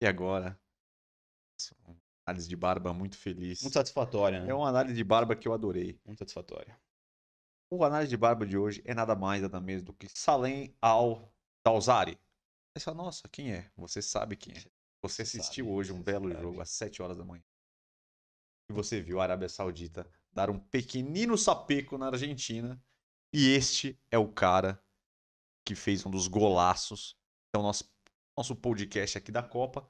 E agora? análise de barba muito feliz. Muito satisfatória, né? É uma análise de barba que eu adorei. Muito satisfatória. O análise de barba de hoje é nada mais nada menos do que Salem Al Dalzari. Essa nossa, quem é? Você sabe quem é. Você assistiu hoje um belo jogo às 7 horas da manhã. E você viu a Arábia Saudita dar um pequenino sapeco na Argentina. E este é o cara que fez um dos golaços. Então nós nosso podcast aqui da Copa,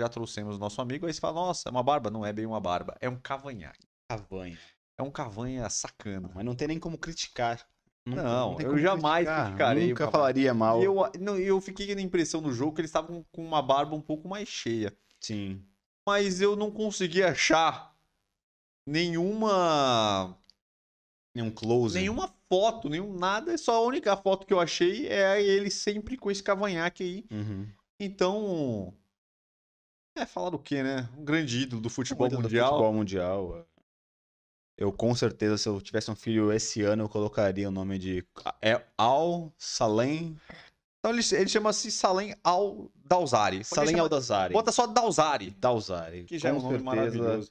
já trouxemos nosso amigo, aí você fala, nossa, é uma barba. Não é bem uma barba, é um cavanhaque. Cavanha. É um cavanha sacana. Mas não tem nem como criticar. Não, não, não eu jamais criticar. criticarei. Nunca falaria mal. Eu, não, eu fiquei na impressão no jogo que eles estavam com uma barba um pouco mais cheia. Sim. Mas eu não consegui achar nenhuma. Nenhum close. Nenhuma foto, nenhum nada. Só a única foto que eu achei é ele sempre com esse cavanhaque aí. Uhum. Então, é falar do que, né? Um grande ídolo do é futebol mundial. Do futebol mundial. Eu com certeza, se eu tivesse um filho esse ano, eu colocaria o nome de é Al Salem. Então ele, ele chama-se Salem Al Dalzari. Salem chama... Al Dalzari. Bota só Dalzari. Dalzari. Que já com é um nome maravilhoso.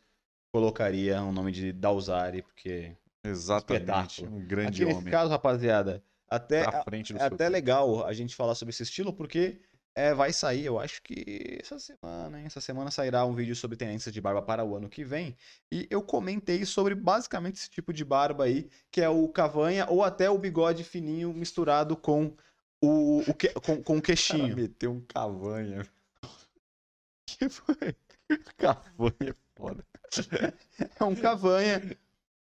Colocaria o um nome de Dalzari, porque. Exatamente. Um grande Aqui, homem. Nesse caso, rapaziada, até, é, é até legal a gente falar sobre esse estilo, porque é, vai sair, eu acho que essa semana, hein? Essa semana sairá um vídeo sobre tendências de barba para o ano que vem. E eu comentei sobre basicamente esse tipo de barba aí, que é o cavanha ou até o bigode fininho misturado com o, o que, com, com o queixinho. Cara, meteu um cavanha. que foi? Cavanha, é foda. é um cavanha.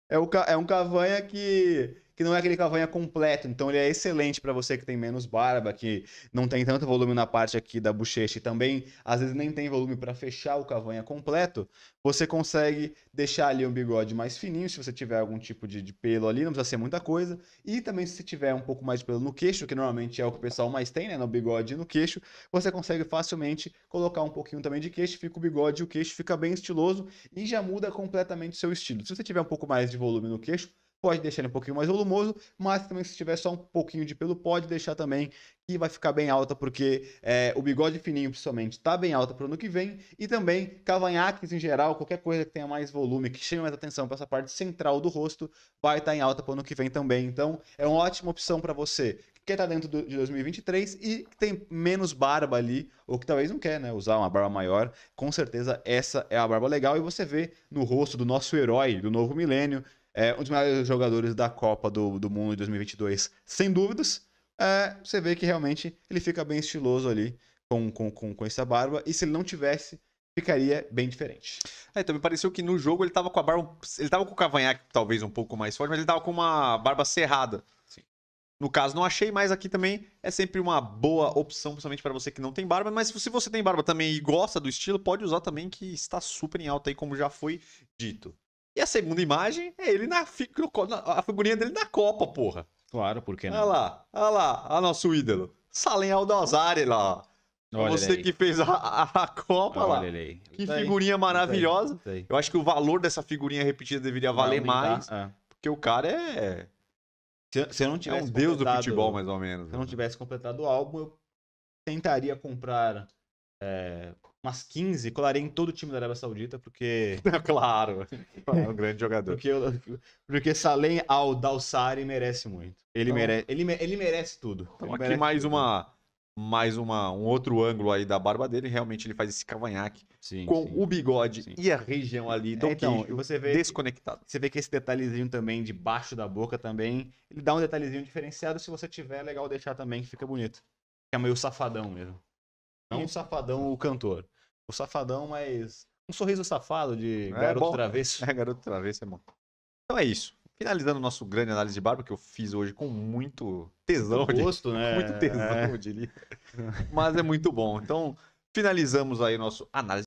É, o, é um cavanha que que não é aquele cavanha completo. Então ele é excelente para você que tem menos barba, que não tem tanto volume na parte aqui da bochecha e também às vezes nem tem volume para fechar o cavanha completo. Você consegue deixar ali um bigode mais fininho, se você tiver algum tipo de, de pelo ali, não precisa ser muita coisa. E também se você tiver um pouco mais de pelo no queixo, que normalmente é o que o pessoal mais tem, né, no bigode e no queixo, você consegue facilmente colocar um pouquinho também de queixo, fica o bigode e o queixo fica bem estiloso e já muda completamente o seu estilo. Se você tiver um pouco mais de volume no queixo, pode deixar ele um pouquinho mais volumoso, mas também se tiver só um pouquinho de pelo, pode deixar também que vai ficar bem alta, porque é, o bigode fininho, principalmente, tá bem alta para o ano que vem, e também cavanhaques em geral, qualquer coisa que tenha mais volume, que chame mais atenção para essa parte central do rosto, vai estar tá em alta para o ano que vem também. Então, é uma ótima opção para você que quer estar tá dentro do, de 2023 e tem menos barba ali, ou que talvez não quer, né, usar uma barba maior, com certeza essa é a barba legal, e você vê no rosto do nosso herói do novo milênio, é, um dos melhores jogadores da Copa do, do Mundo de 2022, sem dúvidas. É, você vê que realmente ele fica bem estiloso ali com, com, com, com essa barba. E se ele não tivesse, ficaria bem diferente. É, também então pareceu que no jogo ele tava com a barba. Ele tava com o cavanhaque talvez um pouco mais forte, mas ele tava com uma barba cerrada. Sim. No caso, não achei, mas aqui também é sempre uma boa opção, principalmente para você que não tem barba. Mas se você tem barba também e gosta do estilo, pode usar também, que está super em alta aí, como já foi dito. E a segunda imagem é ele na, a figurinha dele na Copa, porra. Claro, por que não? Olha lá, olha lá, o nosso ídolo. Salem Aldazari lá. Olha Você que fez a, a, a Copa olha lá. Ele aí. Que tá figurinha aí. maravilhosa. Tá aí. Eu acho que o valor dessa figurinha repetida deveria valer mais. É. Porque o cara é. Se, se eu não tivesse é um deus do futebol, mais ou menos. Se eu não tivesse completado o álbum, eu tentaria comprar é, umas 15, colarei em todo o time da Arábia Saudita, porque. claro, é um grande jogador. Porque, porque Salem Al-Dalsari merece muito. Ele, então... merece, ele, ele merece tudo. Então, ele aqui merece mais tudo. uma mais uma, um outro ângulo aí da barba dele, realmente ele faz esse cavanhaque sim, com sim, o bigode sim. e a região ali do é, então, você vê, desconectado. Você vê que esse detalhezinho também debaixo da boca também, ele dá um detalhezinho diferenciado, se você tiver é legal deixar também, que fica bonito. Fica meio safadão mesmo. Não o Safadão, o cantor. O Safadão, mas um sorriso safado de é garoto travesso. É, garoto travesso é bom. Então é isso. Finalizando o nosso grande análise de barba, que eu fiz hoje com muito tesão. Muito gosto, de... né? Muito tesão, é. eu diria. Mas é muito bom. Então, finalizamos aí nosso análise.